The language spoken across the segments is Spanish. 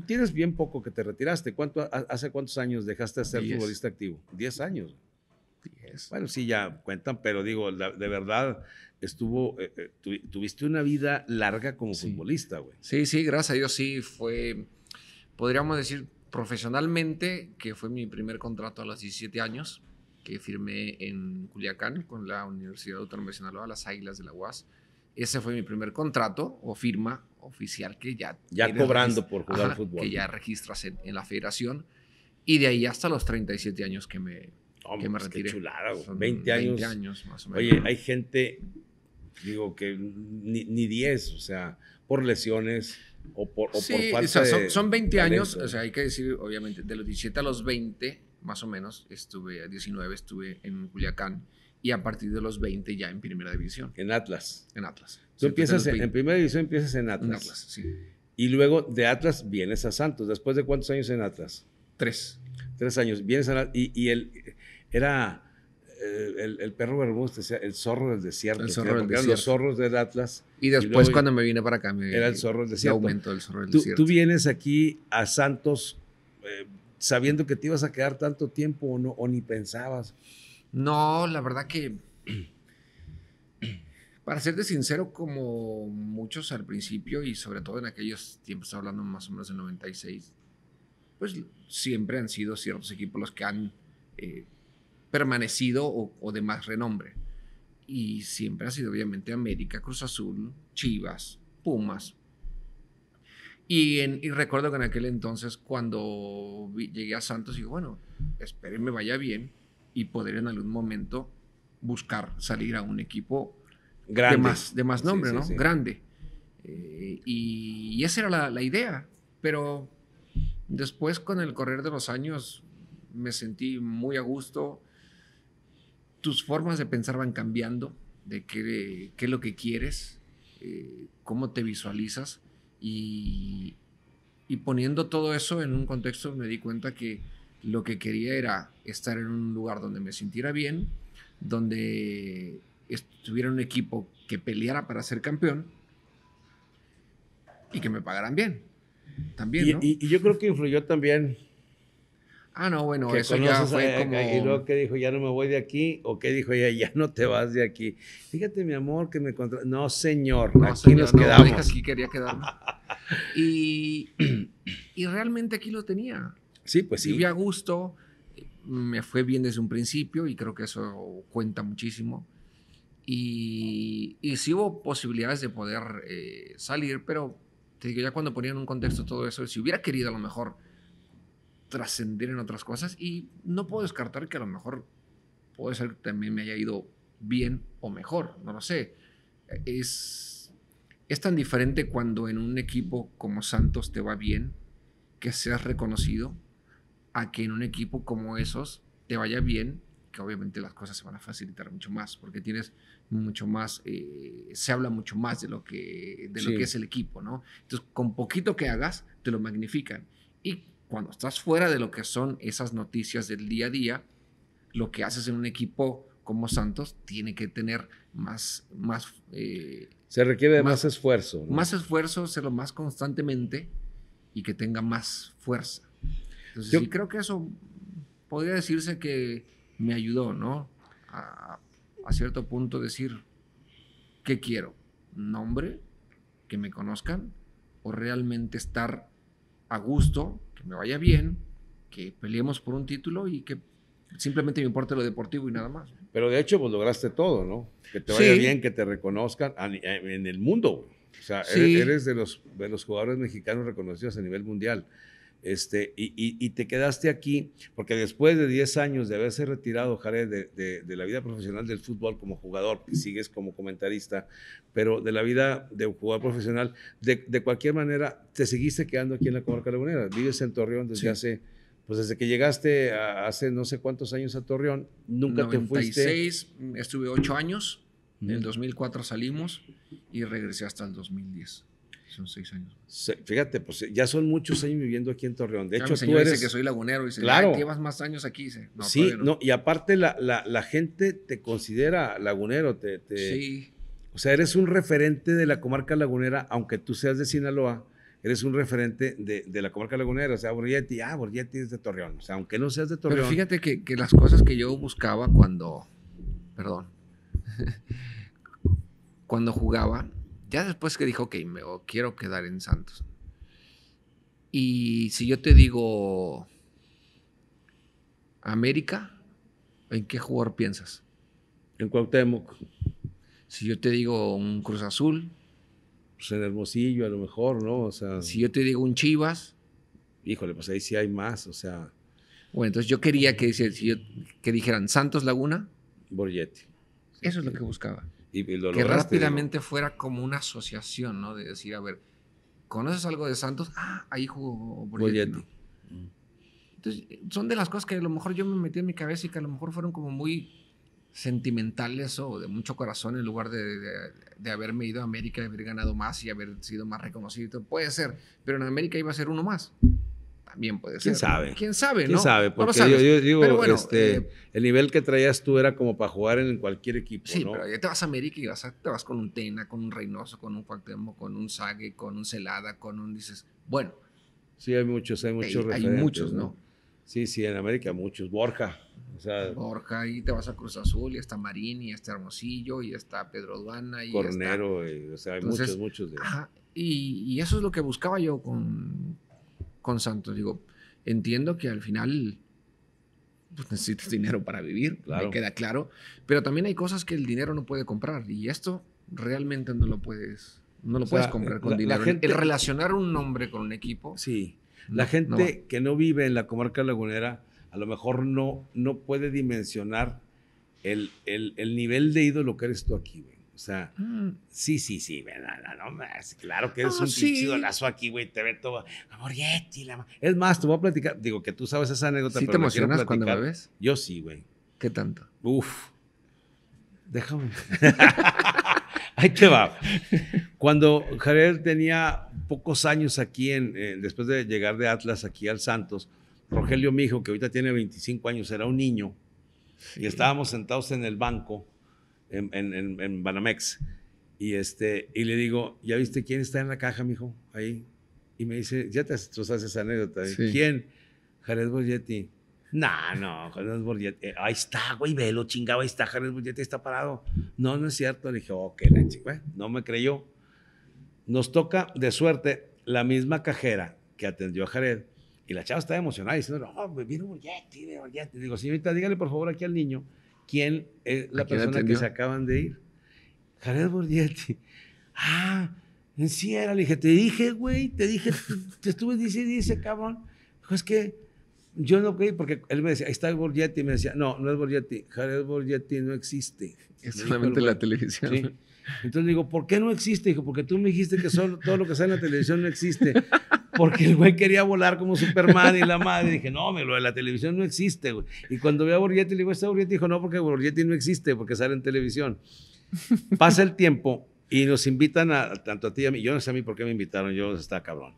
tú tienes bien poco que te retiraste. ¿Cuánto, ¿Hace cuántos años dejaste de ser futbolista activo? Diez años. Bueno, sí, ya cuentan, pero digo, de verdad, estuvo, eh, eh, tuviste una vida larga como futbolista, güey. Sí, sí, gracias a Dios sí, fue, podríamos decir profesionalmente, que fue mi primer contrato a los 17 años, que firmé en Culiacán con la Universidad Autónoma de Sinaloa, las Águilas de la UAS. Ese fue mi primer contrato o firma oficial que ya... Ya cobrando por jugar fútbol. Que ya registras en, la federación. Y de ahí hasta los 37 años que me, Hombre, que me pues, Qué 20 años. 20 años más o menos. Oye, hay gente, digo, que ni, 10, o sea, por lesiones o por, o sea, son, 20 años, o sea, hay que decir, obviamente, de los 17 a los 20, más o menos, estuve, a 19 estuve en Culiacán y a partir de los 20 ya en primera división. En Atlas. En Atlas. Tú empiezas en, primera división, empiezas en Atlas. En Atlas, sí. Y luego de Atlas vienes a Santos. ¿Después de cuántos años en Atlas? Tres. Tres años. Vienes a Y, y él era eh, el, perro Bermúdez, el zorro del desierto. El zorro del desierto. los zorros del Atlas. Y después cuando me vine para acá me, era el zorro del desierto. aumento del zorro del desierto. Tú vienes aquí a Santos eh, sabiendo que te ibas a quedar tanto tiempo o, no, o ni pensabas. No, la verdad que, para serte sincero, como muchos al principio y sobre todo en aquellos tiempos, hablando más o menos del 96, pues siempre han sido ciertos equipos los que han eh, permanecido o, de más renombre. Y siempre ha sido obviamente América, Cruz Azul, Chivas, Pumas. Y, recuerdo que en aquel entonces cuando llegué a Santos, y bueno, espérenme vaya bien y poder en algún momento buscar salir a un equipo De, más, nombre, ¿no? Grande. Eh, y, esa era la, idea, pero después con el correr de los años me sentí muy a gusto, tus formas de pensar van cambiando, de qué, es lo que quieres, eh, cómo te visualizas y, y poniendo todo eso en un contexto me di cuenta que lo que quería era estar en un lugar donde me sintiera bien, donde tuviera un equipo que peleara para ser campeón y que me pagaran bien. También, y, ¿no? y, yo creo que influyó también. Ah, no, bueno, eso ya fue como... Y luego que dijo, ya no me voy de aquí, o que dijo, ya, ya no te vas de aquí. Fíjate, mi amor, que me No, señor, aquí nos no, quedamos. Aquí quería quedarme. y, y realmente aquí lo tenía. Sí, pues sí. Viví a gusto, me fue bien desde un principio y creo que eso cuenta muchísimo. Y, y sí hubo posibilidades de poder eh, salir, pero te digo, ya cuando ponía en un contexto todo eso, si hubiera querido a lo mejor trascender en otras cosas, y no puedo descartar que a lo mejor puede ser que también me haya ido bien o mejor, no lo sé. Es, es tan diferente cuando en un equipo como Santos te va bien, que seas reconocido, a que en un equipo como esos te vaya bien, que obviamente las cosas se van a facilitar mucho más, porque tienes mucho más, eh, se habla mucho más de lo que, que es el equipo, ¿no? Entonces, con poquito que hagas, te lo magnifican. Y cuando estás fuera de lo que son esas noticias del día a día, lo que haces en un equipo como Santos tiene que tener más... más eh, se requiere de más, esfuerzo. Más esfuerzo, hacerlo más constantemente y que tenga más fuerza. Yo sí, creo que eso podría decirse que me ayudó, ¿no? A, a cierto punto decir, ¿qué quiero? ¿Nombre? ¿Que me conozcan? ¿O realmente estar a gusto? ¿Que me vaya bien? ¿Que peleemos por un título y que simplemente me importe lo deportivo y nada más? Pero de hecho, pues lograste todo, ¿no? Que te vaya bien, que te reconozcan en el mundo. O sea, eres, de, los, de los jugadores mexicanos reconocidos a nivel mundial. Este, y, te quedaste aquí, porque después de 10 años de haberse retirado, Jared, de, la vida profesional del fútbol como jugador, que sigues como comentarista, pero de la vida de un jugador profesional, de, cualquier manera, te seguiste quedando aquí en la Comarca Lagunera. Vives en Torreón desde hace, pues desde que llegaste hace no sé cuántos años a Torreón, nunca te fuiste. Mm, estuve 8 años, en el 2004 salimos y regresé hasta el 2010. Son seis años. fíjate, pues ya son muchos años viviendo aquí en Torreón. De hecho, tú eres... que soy lagunero. Dice, ah, claro. llevas más años aquí. sí, no. y aparte la, gente te considera lagunero. sí. O sea, eres un referente de la comarca lagunera, aunque tú seas de Sinaloa, eres un referente de, la comarca lagunera. O sea, Borgetti, ah, Borgetti es de Torreón. O sea, aunque no seas de Torreón. Pero fíjate que, que las cosas que yo buscaba cuando... Perdón. cuando jugaba ya después que dijo, ok, me quiero quedar en Santos. Y si yo te digo América, ¿en qué jugador piensas? En Cuauhtémoc. Si yo te digo un Cruz Azul. Pues en Hermosillo, a lo mejor, ¿no? O sea. Si yo te digo un Chivas. Híjole, pues ahí sí hay más, o sea. Bueno, entonces yo quería que, si que dijeran Santos Laguna. Borgetti. Eso es lo que buscaba que rápidamente fuera como una asociación, ¿no? De decir, a ver, ¿conoces algo de Santos? Ah, ahí jugó Borgetti. Entonces, son de las cosas que a lo mejor yo me metí en mi cabeza y que a lo mejor fueron como muy sentimentales o de mucho corazón en lugar de, de, haberme ido a América, y haber ganado más y haber sido más reconocido. Puede ser, pero en América iba a ser uno más. También puede ser. ¿Quién sabe? ¿Quién sabe? sabe? Porque yo, digo, este, eh, el nivel que traías tú era como para jugar en cualquier equipo, sí, pero ya te vas a América y vas te vas con un Tena, con un Reynoso, con un Cuauhtémoc, con un Sague, con un Celada, con un... Dices, bueno. Sí, hay muchos, hay muchos hay, Hay muchos, ¿no? Sí, sí, en América muchos. Borja. Borja, y te vas a Cruz Azul, y está Marín, y está Hermosillo, y está Pedro Duana, y Cornero, o sea, hay muchos, muchos. De... Ajá, y, y, eso es lo que buscaba yo con, con Santos. Digo, entiendo que al final pues, necesitas dinero para vivir, me queda claro, pero también hay cosas que el dinero no puede comprar y esto realmente no lo puedes, no lo puedes comprar eh, con dinero. el relacionar un nombre con un equipo. Sí, la gente que no vive en la comarca lagunera a lo mejor no, no puede dimensionar el, el nivel de ídolo que eres tú aquí, güey. O sea, mm. sí, sí, sí, ¿verdad? claro que es un sí. lazo aquí, güey, te ve todo. Amor, la Es más, te voy a platicar, digo que tú sabes esa anécdota. ¿Sí te emocionas cuando me ves? Yo sí, güey. ¿Qué tanto? Uf. Déjame. Ahí te va. Cuando Javier tenía pocos años aquí, en, eh, después de llegar de Atlas aquí al Santos, Rogelio, mi hijo, que ahorita tiene 25 años, era un niño, y estábamos sentados en el banco en, en, en, Banamex. Y, este, y le digo, ¿ya viste quién está en la caja, mijo? Ahí. Y me dice, ya te haces esa anécdota. ¿Quién? Jared Borgetti. No, no, Jared Borgetti. Eh, ahí está, güey, velo, chingado, ahí está, Jared Borgetti está parado. No, no es cierto. Le dije, ok, la no me creyó. Nos toca, de suerte, la misma cajera que atendió a Jared. Y la chava estaba emocionada diciendo, oh, viene Borgetti, viene Borgetti. Digo, señorita, dígale por favor aquí al niño ¿Quién es la persona que se acaban de ir? Jared Borgetti. Ah, en Le dije, te dije, güey, te dije, te estuve diciendo, dice, cabrón. Dijo, es que yo no creí, porque él me decía, ahí está el Borghetti. me decía, no, no es Borgetti, Jared Borgetti no existe. Es solamente la televisión. Entonces le digo, ¿por qué no existe? Dijo, porque tú me dijiste que todo lo que sale en la televisión no existe. Porque el güey quería volar como Superman y la madre. dije, no, me lo de la televisión no existe, güey. Y cuando veo a Borgetti, le digo, ¿está Borgetti? Dijo, no, porque Borgetti no existe, porque sale en televisión. Pasa el tiempo y nos invitan, a, tanto a ti y a mí, yo no sé a mí por qué me invitaron, yo está cabrón,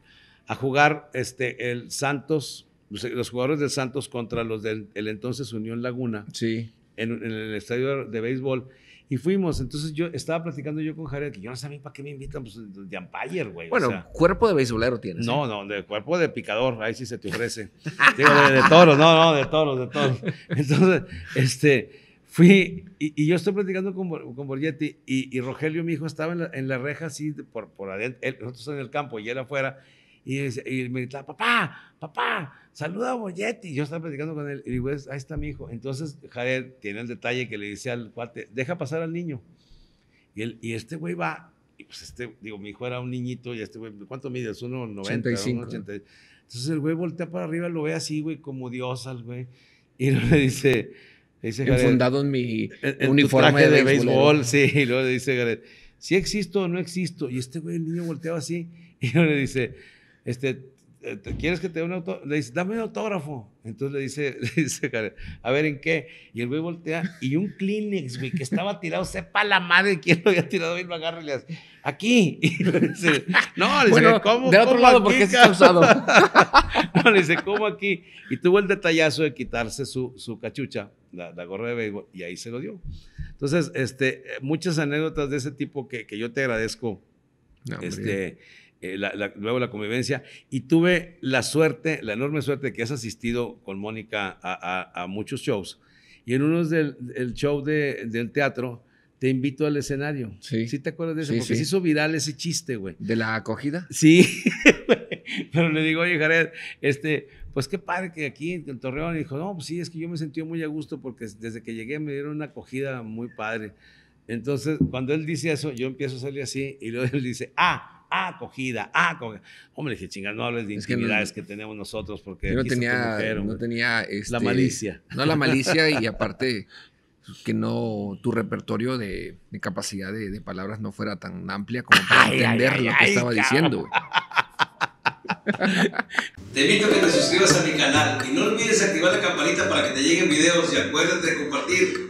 a jugar este, el Santos, los jugadores del Santos contra los del entonces Unión Laguna. Sí. en el estadio de béisbol. Y fuimos, entonces yo estaba platicando yo con Jared, que yo no sabía para qué me invitan, pues de Ampayer, güey. Bueno, cuerpo de beisbolero tienes. No, ¿eh? no, de cuerpo de picador, ahí sí se te ofrece. Digo, de, de toros, no, no, de toros, de toros. Entonces, este, fui y, yo estoy platicando con, con Borgetti y, Rogelio, mi hijo, estaba en la, en reja así por, por adentro, él, nosotros en el campo y él afuera. Y, y me gritaba, papá, papá, saluda a Boyetti. Y yo estaba platicando con él y digo, ahí está mi hijo. Entonces Jared tiene el detalle que le dice al cuate, deja pasar al niño. Y, él, y este güey va, y pues este, digo, mi hijo era un niñito y este güey, ¿cuánto es uno 1,80. Entonces el güey voltea para arriba, lo ve así, güey, como Dios al güey. Y le dice, le dice Jared, Enfundado en mi uniforme de, béisbol, sí. Y luego le dice Jared, si existo o no existo. Y este güey, el niño volteaba así. Y le dice, este, eh, ¿quieres que te dé un autógrafo? Le dice, dame un autógrafo. Entonces le dice, a ver, ¿en qué? Y el güey voltea, y un Kleenex, güey, que estaba tirado, sepa la madre quién lo había tirado, y lo agarra y le hace, aquí. dice, no, le dice, ¿cómo? de otro lado, aquí, porque ha usado. no, le dice, ¿cómo aquí? Y tuvo el detallazo de quitarse su, su cachucha, la, gorra de béisbol, y ahí se lo dio. Entonces, este, eh, muchas anécdotas de ese tipo que, que yo te agradezco. este, eh, luego la convivencia, y tuve la suerte, la enorme suerte que has asistido con Mónica a, muchos shows. Y en uno del el show del teatro, te invito al escenario. Sí. ¿Sí te acuerdas de eso? Porque se hizo viral ese chiste, güey. ¿De la acogida? Sí. Pero le digo, oye, Jared, este, pues qué padre que aquí en Torreón. Y dijo, no, pues sí, es que yo me sentí muy a gusto porque desde que llegué me dieron una acogida muy padre. Entonces, cuando él dice eso, yo empiezo a salir así y luego él dice, ah, acogida, acogida. Hombre, dije, chingas, no hables de intimidades que, tenemos nosotros porque no tenía, no tenía la este, malicia. No la malicia y aparte que no tu repertorio de, capacidad de, palabras no fuera tan amplia como para entender lo que estaba diciendo. Te invito a que te suscribas a mi canal y no olvides activar la campanita para que te lleguen videos y acuérdate de compartir.